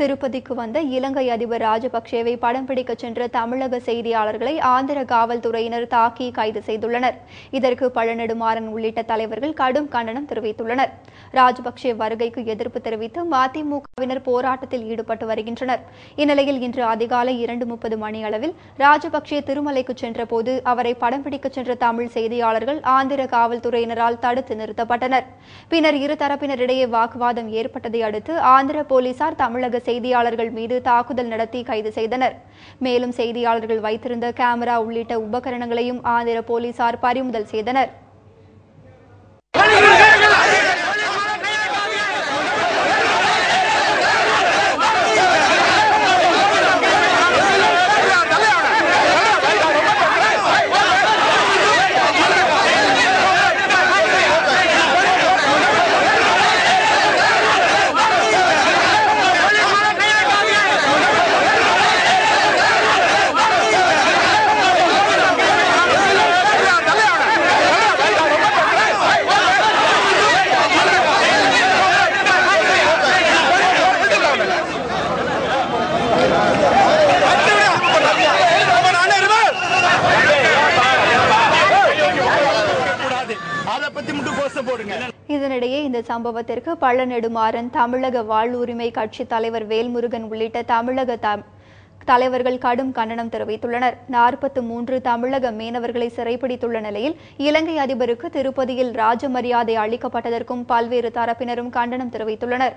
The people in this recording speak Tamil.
திருப்பதிக்கு வந்த இலங்கை அதிபர் ராஜபக்சேவை படம் பிடிக்க சென்ற தமிழக செய்தியாளர்களை ஆந்திர காவல்துறையினர் தாக்கி கைது செய்துள்ளனர் இதற்கு பழநெடுமாறன் உள்ளிட்ட தலைவர்கள் கடும் கண்டனம் தெரிவித்துள்ளனர் ராஜபக்சே வருகைக்கு எதிர்ப்பு தெரிவித்து மதிமுகவினர் போராட்டத்தில் ஈடுபட்டு வருகின்றனர் இந்நிலையில் இன்று அதிகாலை இரண்டு முப்பது மணி அளவில் ராஜபக்சே திருமலைக்கு சென்றபோது அவரை படம் பிடிக்க சென்ற தமிழ் செய்தியாளர்கள் ஆந்திர காவல்துறையினரால் தடுத்து நிறுத்தப்பட்டனர் பின்னர் இருதரப்பினரிடையே வாக்குவாதம் ஏற்பட்டதை அடுத்து ஆந்திர போலீசார் தமிழக செய்தியாளர்கள் மீது தாக்குதல் நடத்தி கைது செய்தனர் மேலும் செய்தியாளர்கள் வைத்திருந்த கேமரா உள்ளிட்ட உபகரணங்களையும் ஆந்திர போலீசார் பறிமுதல் செய்தனர் இதனிடையே இந்த சம்பவத்திற்கு பழ தமிழக வாழ்வுரிமை கட்சி தலைவர் வேல்முருகன் உள்ளிட்ட தமிழக தலைவர்கள் கடும் கண்டனம் தெரிவித்துள்ளனர் நாற்பத்து மூன்று தமிழக மீனவர்களை சிறைப்பிடித்துள்ள நிலையில் இலங்கை அதிபருக்கு திருப்பதியில் ராஜமரியாதை அளிக்கப்பட்டதற்கும் பல்வேறு தரப்பினரும் கண்டனம் தெரிவித்துள்ளனா்